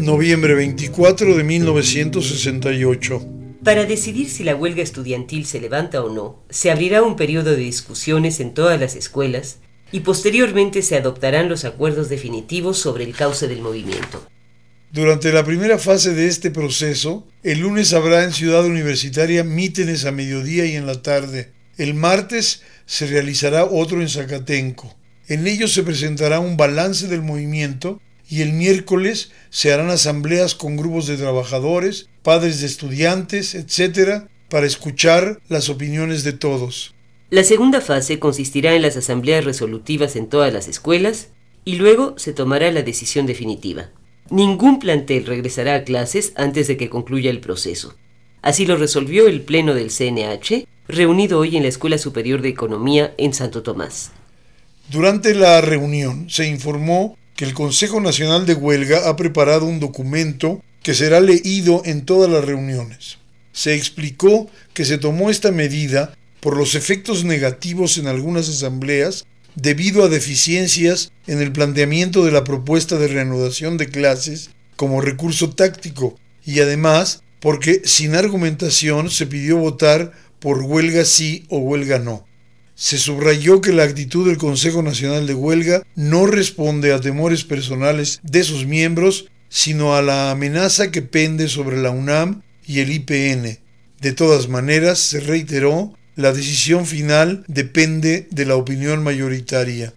noviembre 24 de 1968. Para decidir si la huelga estudiantil se levanta o no, se abrirá un periodo de discusiones en todas las escuelas y posteriormente se adoptarán los acuerdos definitivos sobre el cauce del movimiento. Durante la primera fase de este proceso, el lunes habrá en Ciudad Universitaria mítines a mediodía y en la tarde. El martes se realizará otro en Zacatenco. En ellos se presentará un balance del movimiento y el miércoles se harán asambleas con grupos de trabajadores, padres de estudiantes, etc., para escuchar las opiniones de todos. La segunda fase consistirá en las asambleas resolutivas en todas las escuelas y luego se tomará la decisión definitiva. Ningún plantel regresará a clases antes de que concluya el proceso. Así lo resolvió el Pleno del CNH, reunido hoy en la Escuela Superior de Economía en Santo Tomás. Durante la reunión se informó que el Consejo Nacional de Huelga ha preparado un documento que será leído en todas las reuniones. Se explicó que se tomó esta medida por los efectos negativos en algunas asambleas debido a deficiencias en el planteamiento de la propuesta de reanudación de clases como recurso táctico y además porque sin argumentación se pidió votar por huelga sí o huelga no. Se subrayó que la actitud del Consejo Nacional de Huelga no responde a temores personales de sus miembros, sino a la amenaza que pende sobre la UNAM y el IPN. De todas maneras, se reiteró, la decisión final depende de la opinión mayoritaria.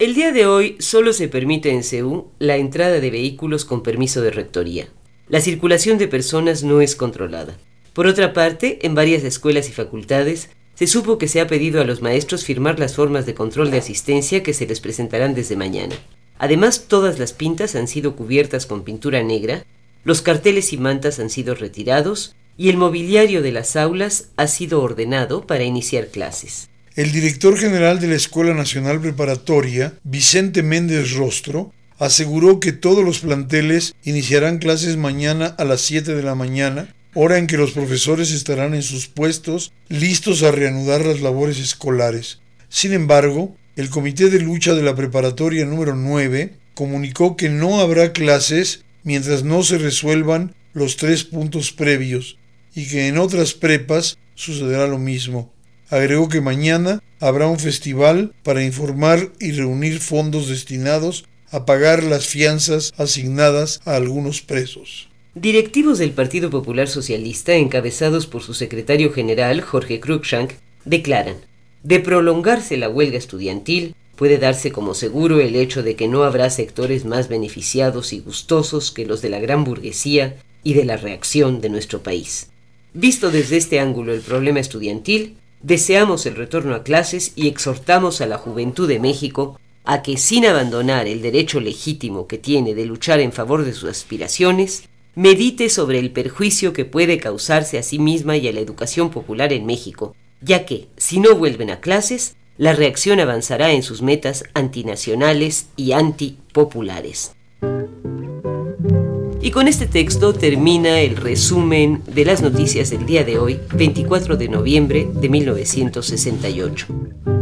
El día de hoy solo se permite en CEU la entrada de vehículos con permiso de rectoría. La circulación de personas no es controlada. Por otra parte, en varias escuelas y facultades se supo que se ha pedido a los maestros firmar las formas de control de asistencia que se les presentarán desde mañana. Además, todas las pintas han sido cubiertas con pintura negra, los carteles y mantas han sido retirados y el mobiliario de las aulas ha sido ordenado para iniciar clases. El director general de la Escuela Nacional Preparatoria, Vicente Méndez Rostro, aseguró que todos los planteles iniciarán clases mañana a las 7 de la mañana hora en que los profesores estarán en sus puestos listos a reanudar las labores escolares. Sin embargo, el Comité de Lucha de la Preparatoria número 9 comunicó que no habrá clases mientras no se resuelvan los tres puntos previos y que en otras prepas sucederá lo mismo. Agregó que mañana habrá un festival para informar y reunir fondos destinados a pagar las fianzas asignadas a algunos presos. Directivos del Partido Popular Socialista, encabezados por su secretario general Jorge Cruikshank, declaran, de prolongarse la huelga estudiantil, puede darse como seguro el hecho de que no habrá sectores más beneficiados y gustosos que los de la gran burguesía y de la reacción de nuestro país. Visto desde este ángulo el problema estudiantil, deseamos el retorno a clases y exhortamos a la juventud de México a que, sin abandonar el derecho legítimo que tiene de luchar en favor de sus aspiraciones, medite sobre el perjuicio que puede causarse a sí misma y a la educación popular en México, ya que, si no vuelven a clases, la reacción avanzará en sus metas antinacionales y antipopulares. Y con este texto termina el resumen de las noticias del día de hoy, 24 de noviembre de 1968.